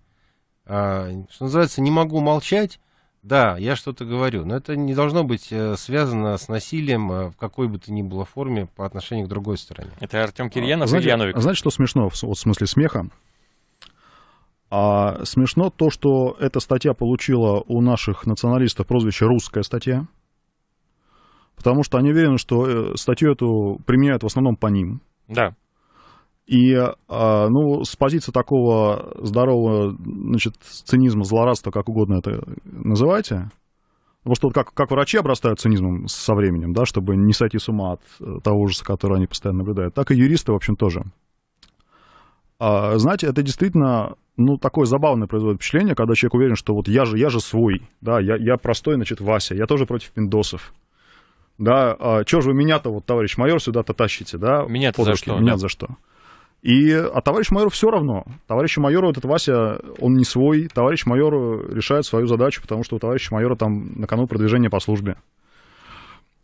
А, что называется, не могу молчать, да, я что-то говорю, но это не должно быть э, связано с насилием э, в какой бы то ни было форме по отношению к другой стороне. Это Артем Кирьянов, а, знаете, Илья Новиков. Знаете, что смешно в, вот, в смысле смеха? А, смешно то, что эта статья получила у наших националистов прозвище «русская статья», потому что они уверены, что э, статью эту применяют в основном по ним – да. И, а, ну, с позиции такого здорового, значит, цинизма, злорадства, как угодно это называйте, потому ну, что вот как, как врачи обрастают цинизмом со временем, да, чтобы не сойти с ума от э, того ужаса, который они постоянно наблюдают, так и юристы, в общем, тоже. А, знаете, это действительно, ну, такое забавное производит впечатление, когда человек уверен, что вот я же, я же свой, да, я, я простой, значит, Вася, я тоже против пиндосов да, а, что же вы меня-то, вот, товарищ майор, сюда-то тащите, да? Меня-то за что? Меня да? за что. И, а товарищ майору все равно. Товарищу майору этот Вася, он не свой. Товарищ майор решает свою задачу, потому что у товарища майора там на кону продвижение по службе.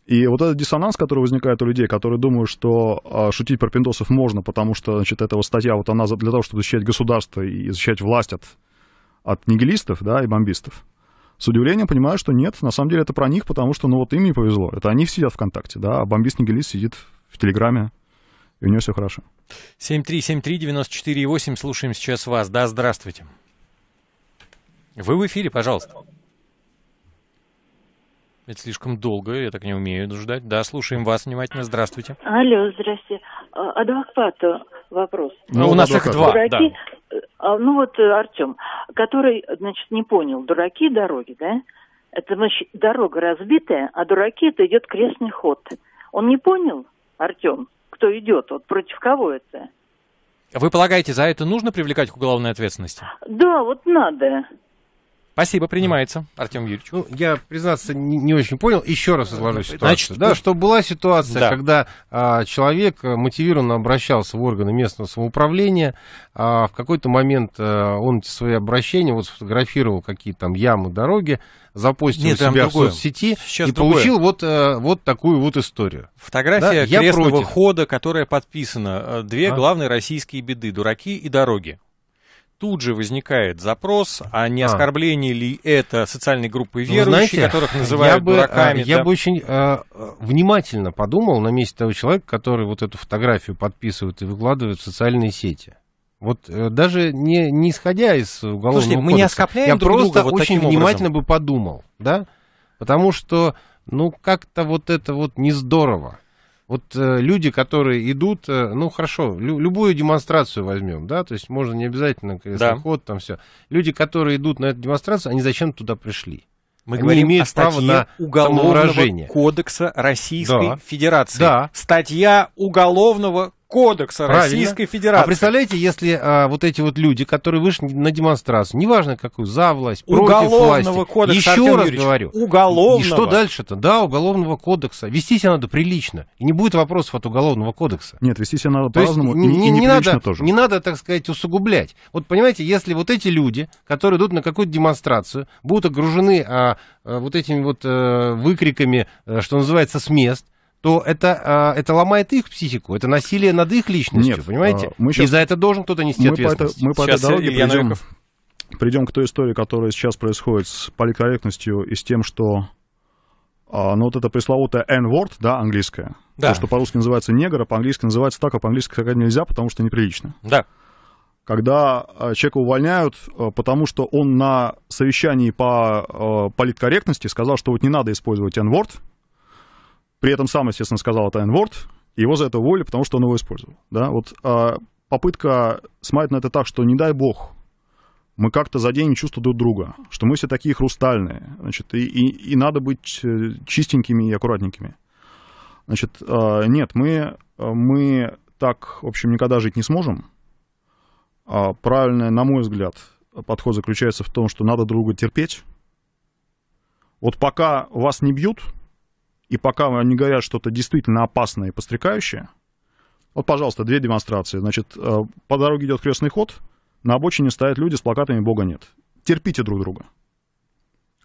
И вот этот диссонанс, который возникает у людей, которые думают, что а, шутить про пиндосов можно, потому что, значит, эта вот статья, вот она для того, чтобы защищать государство и защищать власть от, от нигилистов, да, и бомбистов с удивлением понимаю, что нет, на самом деле это про них, потому что, ну, вот им не повезло. Это они сидят ВКонтакте, да, а бомбист Нигелис сидит в Телеграме, и у него все хорошо. 7373948, слушаем сейчас вас. Да, здравствуйте. Вы в эфире, пожалуйста. Это слишком долго, я так не умею ждать. Да, слушаем вас внимательно. Здравствуйте. Алло, здрасте. А, адвокату вопрос. Ну, у нас их два, дураки, да. Ну, вот э, Артем, который, значит, не понял, дураки дороги, да? Это, значит, дорога разбитая, а дураки это идет крестный ход. Он не понял, Артем, кто идет, вот против кого это? Вы полагаете, за это нужно привлекать к уголовной ответственности? Да, вот надо. Спасибо, принимается, Артем Юрьевич. Ну, я, признаться, не, не очень понял. Еще раз изложу ситуацию. Значит, да, что была ситуация, да. когда а, человек э, мотивированно обращался в органы местного самоуправления. А, в какой-то момент а, он эти свои обращения вот сфотографировал какие там ямы, дороги, запостил Нет, себя в соцсети Сейчас и другое. получил вот, а, вот такую вот историю. Фотография да? крестного хода, которая подписана. Две а? главные российские беды – дураки и дороги тут же возникает запрос, а не оскорбление ли это социальной группы ну, верующих, знаете, которых называют я бы, а, дураками. Я да? бы очень э, внимательно подумал на месте того человека, который вот эту фотографию подписывает и выкладывает в социальные сети. Вот э, даже не, не исходя из уголовного Слушайте, кодекса, мы не оскопляем я друг просто друга вот очень внимательно образом. бы подумал, да, потому что, ну, как-то вот это вот не здорово. Вот э, люди, которые идут, э, ну хорошо, лю- любую демонстрацию возьмем, да, то есть можно не обязательно крестоход, да. там все. Люди, которые идут на эту демонстрацию, они зачем туда пришли? Мы они говорим имеют о статье право на Уголовного кодекса Российской да. Федерации. Да. Статья Уголовного Кодекса Правильно. Российской а Федерации. А представляете, если а, вот эти вот люди, которые вышли на демонстрацию, неважно какую, за власть, уголовного против власти, кодекса, еще Артем раз Юрьевич, говорю, уголовного. И что дальше-то? Да, уголовного кодекса. Вести себя надо прилично. И не будет вопросов от уголовного кодекса. Нет, вести себя надо по-разному и, не, и не надо, тоже. Не надо, так сказать, усугублять. Вот понимаете, если вот эти люди, которые идут на какую-то демонстрацию, будут огружены а, а, вот этими вот а, выкриками, а, что называется, с мест, то это, а, это ломает их психику, это насилие над их личностью, Нет, понимаете? А, мы сейчас, И за это должен кто-то нести мы ответственность. По это, мы по сейчас этой дороге придем, придем к той истории, которая сейчас происходит с поликорректностью и с тем, что а, ну вот это пресловутое N-word, да, английское, да. то, что по-русски называется негр, а по-английски называется так, а по-английски сказать нельзя, потому что неприлично. Да. Когда а, человека увольняют, потому что он на совещании по политкорректности сказал, что вот не надо использовать N-word, при этом сам, естественно, сказал это N-word, его за это уволили, потому что он его использовал. Да? Вот, а, попытка смотреть на это так, что не дай бог, мы как-то за заденем чувствуем друг друга, что мы все такие хрустальные, значит, и, и, и надо быть э, чистенькими и аккуратненькими. Значит, а, нет, мы, а, мы так, в общем, никогда жить не сможем. А правильный, на мой взгляд, подход заключается в том, что надо друга терпеть. Вот пока вас не бьют, и пока они говорят что-то действительно опасное и подстрекающее, вот, пожалуйста, две демонстрации. Значит, э, по дороге идет крестный ход, на обочине стоят люди с плакатами «Бога нет». Терпите друг друга.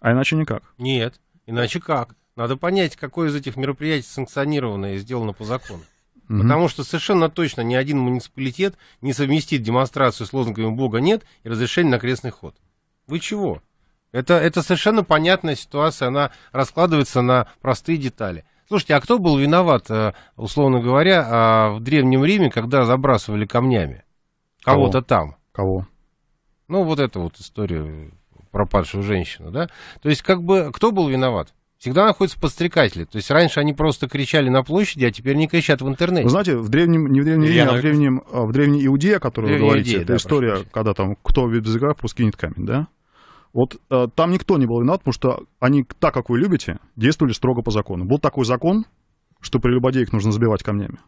А иначе никак. Нет, иначе как. Надо понять, какое из этих мероприятий санкционировано и сделано по закону. Угу. Потому что совершенно точно ни один муниципалитет не совместит демонстрацию с лозунгами «Бога нет» и разрешение на крестный ход. Вы чего? Это, это совершенно понятная ситуация, она раскладывается на простые детали. Слушайте, а кто был виноват, э, условно говоря, э, в Древнем Риме, когда забрасывали камнями? Кого-то Кого? там. Кого? Ну, вот эту вот историю пропавшую женщину, да? То есть, как бы, кто был виноват? Всегда находятся подстрекатели. То есть раньше они просто кричали на площади, а теперь не кричат в интернете. Вы знаете, в древнем, не в древнем Риме, а в древнем, э, в древней Иудее, о которой вы говорите, Иудея, это да, история, когда там кто в запускает кинет камень, да? Вот э, там никто не был виноват, потому что они, так как вы любите, действовали строго по закону. Был такой закон, что прелюбодеек нужно забивать камнями.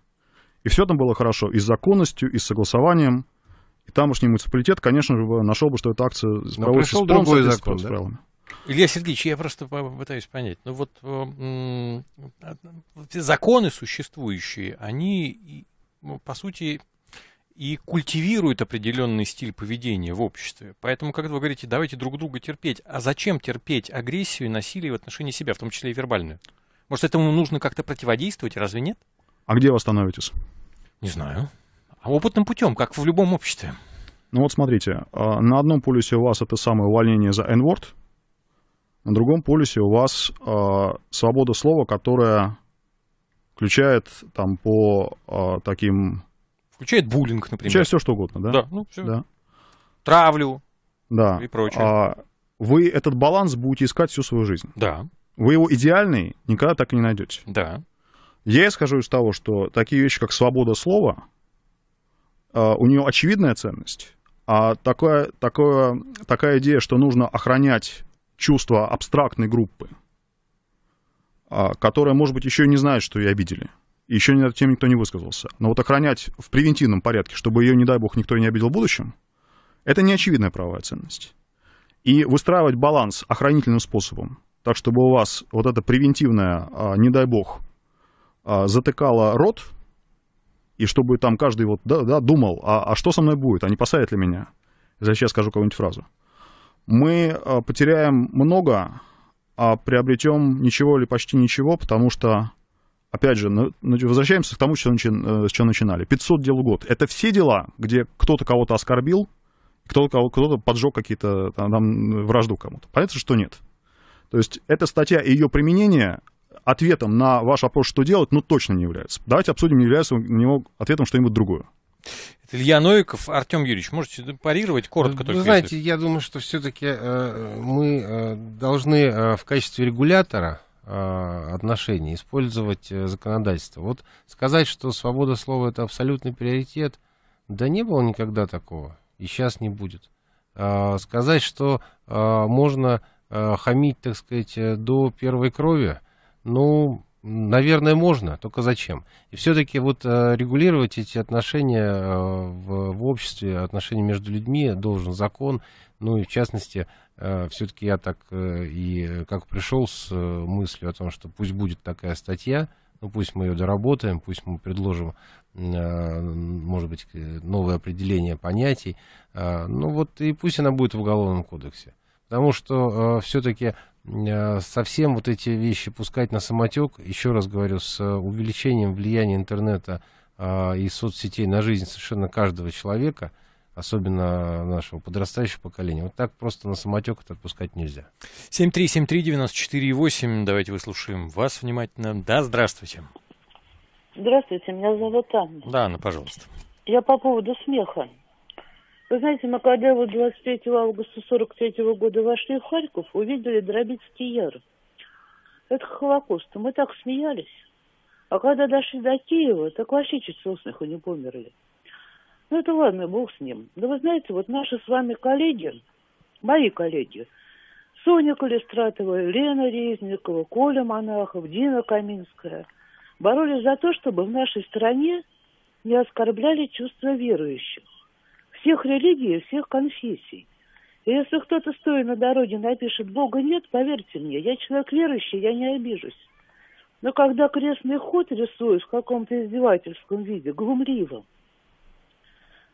И все там было хорошо, и с законностью, и с согласованием. И тамошний муниципалитет, конечно же, нашел бы, что эта акция справилась с другой закон, с да? Илья Сергеевич, я просто пытаюсь понять. Ну вот э, э, законы существующие, они, ну, по сути, и культивирует определенный стиль поведения в обществе. Поэтому, когда вы говорите, давайте друг друга терпеть, а зачем терпеть агрессию и насилие в отношении себя, в том числе и вербальную? Может, этому нужно как-то противодействовать, разве нет? А где вы остановитесь? Не знаю. А опытным путем, как в любом обществе. Ну вот смотрите, а, на одном полюсе у вас это самое увольнение за N-word, на другом полюсе у вас а, свобода слова, которая включает там по а, таким Включает буллинг, например. Включает все, что угодно, да? Да, ну все. Да. Травлю да. и прочее. А, вы этот баланс будете искать всю свою жизнь. Да. Вы его идеальный никогда так и не найдете. Да. Я исхожу из того, что такие вещи, как свобода слова, а, у нее очевидная ценность, а такая, такая, такая идея, что нужно охранять чувства абстрактной группы, а, которая, может быть, еще и не знает, что ее обидели еще на эту тему никто не высказался. Но вот охранять в превентивном порядке, чтобы ее, не дай бог, никто не обидел в будущем, это не очевидная правовая ценность. И выстраивать баланс охранительным способом, так чтобы у вас вот это превентивное, а, не дай бог, а, затыкало рот, и чтобы там каждый вот, да, да, думал, а, а что со мной будет, а не посадят ли меня, если я сейчас скажу какую-нибудь фразу. Мы а, потеряем много, а приобретем ничего или почти ничего, потому что опять же, ну, ну, возвращаемся к тому, с чего, э, начинали. 500 дел в год. Это все дела, где кто-то кого-то оскорбил, кто-то кто поджег какие-то, там, вражду кому-то. Понятно, что нет. То есть эта статья и ее применение ответом на ваш вопрос, что делать, ну, точно не является. Давайте обсудим, является на него ответом что-нибудь другое. Это Илья Новиков, Артем Юрьевич, можете парировать коротко Вы только. Вы знаете, если... я думаю, что все-таки э, мы э, должны э, в качестве регулятора а, отношений, использовать э, законодательство. Вот сказать, что свобода слова это абсолютный приоритет, да не было никогда такого, и сейчас не будет. А, сказать, что а, можно хамить, так сказать, э, до первой крови, ну, наверное, можно, только зачем? И все-таки вот э, регулировать эти отношения в, в обществе, отношения между людьми должен закон, ну и в частности, э, все-таки я так э, и как пришел с э, мыслью о том, что пусть будет такая статья, ну пусть мы ее доработаем, пусть мы предложим, может быть, новое определение понятий, ну вот и пусть она будет в Уголовном кодексе. Потому что все-таки совсем вот эти вещи пускать на самотек, еще раз говорю, с увеличением влияния интернета и соцсетей на жизнь совершенно каждого человека – особенно нашего подрастающего поколения. Вот так просто на самотек это отпускать нельзя. 7373948, давайте выслушаем вас внимательно. Да, здравствуйте. Здравствуйте, меня зовут Анна. Да, Анна, пожалуйста. Я по поводу смеха. Вы знаете, мы когда вот 23 августа 43 года вошли в Харьков, увидели Дробицкий яр. Это Холокост. Мы так смеялись. А когда дошли до Киева, так вообще чуть со смеху не померли. Ну, это ладно, бог с ним. Да вы знаете, вот наши с вами коллеги, мои коллеги, Соня Калистратова, Лена Резникова, Коля Монахов, Дина Каминская, боролись за то, чтобы в нашей стране не оскорбляли чувства верующих, всех религий и всех конфессий. И если кто-то, стоя на дороге, напишет «Бога нет», поверьте мне, я человек верующий, я не обижусь. Но когда крестный ход рисуют в каком-то издевательском виде, глумливом,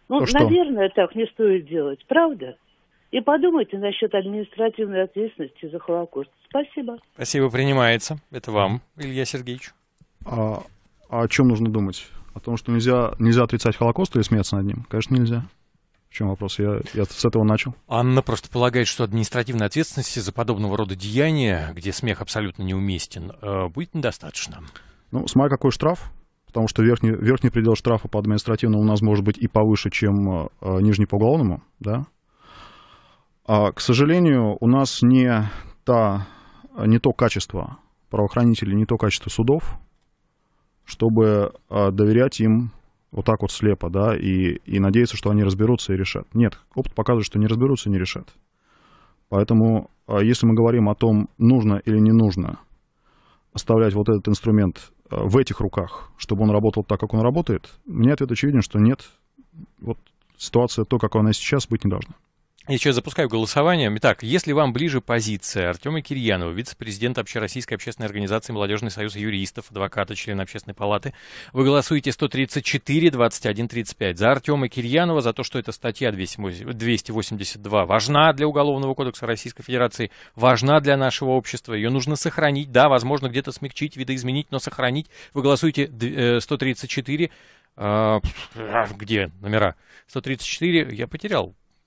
ну, ну то наверное, так не стоит делать, правда? И подумайте насчет административной ответственности за Холокост. Спасибо. Спасибо, принимается. Это вам, Илья Сергеевич. А, а о чем нужно думать? О том, что нельзя, нельзя отрицать Холокост или смеяться над ним? Конечно, нельзя. В чем вопрос? Я, я с этого начал. Анна просто полагает, что административной ответственности за подобного рода деяния, где смех абсолютно неуместен, э, будет недостаточно. Ну, смотря какой штраф, потому что верхний, верхний предел штрафа по административному у нас может быть и повыше, чем э, э, нижний по уголовному, да. А, к сожалению, у нас не, та, не то качество правоохранителей, не то качество судов, чтобы э, доверять им вот так вот слепо, да, и, и надеяться, что они разберутся и решат. Нет, опыт показывает, что не разберутся и не решат. Поэтому, э, если мы говорим о том, нужно или не нужно оставлять вот этот инструмент Э, в этих руках, чтобы он работал так, как он работает? Мне ответ очевиден, что нет. Вот ситуация то, как она сейчас, быть не должна. Я сейчас запускаю голосование. Итак, если вам ближе позиция Артема Кирьянова, вице-президента Общероссийской общественной организации Молодежный союз юристов, адвоката, члена общественной палаты, вы голосуете 134, 21, 35 за Артема Кирьянова, за то, что эта статья 282 важна для Уголовного кодекса Российской Федерации, важна для нашего общества, ее нужно сохранить, да, возможно, где-то смягчить, видоизменить, но сохранить. Вы голосуете 134, э, а, а где номера? 134, я потерял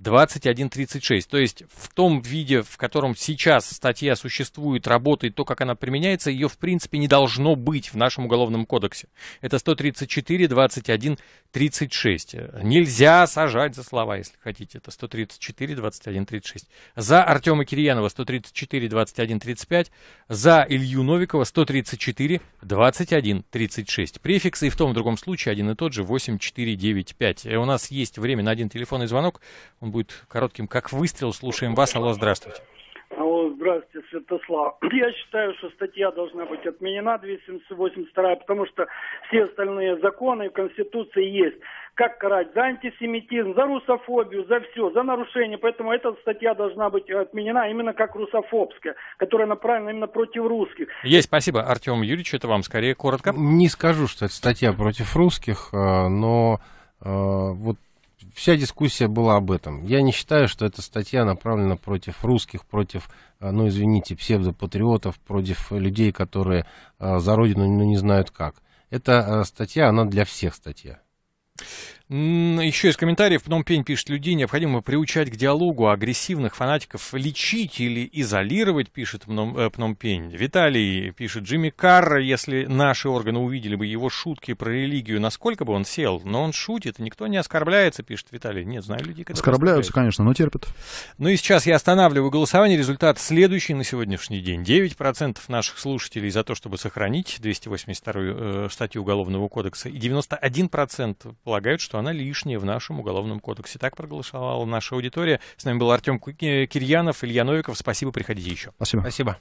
21.36. То есть в том виде, в котором сейчас статья существует, работает, то, как она применяется, ее в принципе не должно быть в нашем Уголовном кодексе. Это 1342136. Нельзя сажать за слова, если хотите. Это 1342136. За Артема Кирьянова 1342135. За Илью Новикова 1342136. Префиксы и в том и в другом случае один и тот же 8495. Э, у нас есть время на один телефонный звонок. Он будет коротким, как выстрел. Слушаем вас. Алло, здравствуйте. Алло, здравствуйте, Святослав. Я считаю, что статья должна быть отменена 282, потому что все остальные законы в Конституции есть. Как карать за антисемитизм, за русофобию, за все, за нарушение. Поэтому эта статья должна быть отменена именно как русофобская, которая направлена именно против русских. Есть, спасибо. Артем Юрьевич, это вам скорее коротко. Не скажу, что это статья против русских, э, но э, вот вся дискуссия была об этом. Я не считаю, что эта статья направлена против русских, против, э, ну, извините, псевдопатриотов, против людей, которые э, за родину ну, не знают как. Эта э, статья, она для всех статья. Еще из комментариев потом Пень пишет, людей необходимо приучать к диалогу, а агрессивных фанатиков лечить или изолировать, пишет э, Пном Пень. Виталий пишет, Джимми Карр, если наши органы увидели бы его шутки про религию, насколько бы он сел, но он шутит, никто не оскорбляется, пишет Виталий. Нет, знаю людей, которые Оскорбляются, конечно, но терпят. Ну и сейчас я останавливаю голосование, результат следующий на сегодняшний день. 9% наших слушателей за то, чтобы сохранить 282 э, статью Уголовного кодекса, и 91% полагают, что она лишняя в нашем уголовном кодексе. Так проголосовала наша аудитория. С нами был Артем э, Кирьянов, Илья Новиков. Спасибо, приходите еще. Спасибо. Спасибо.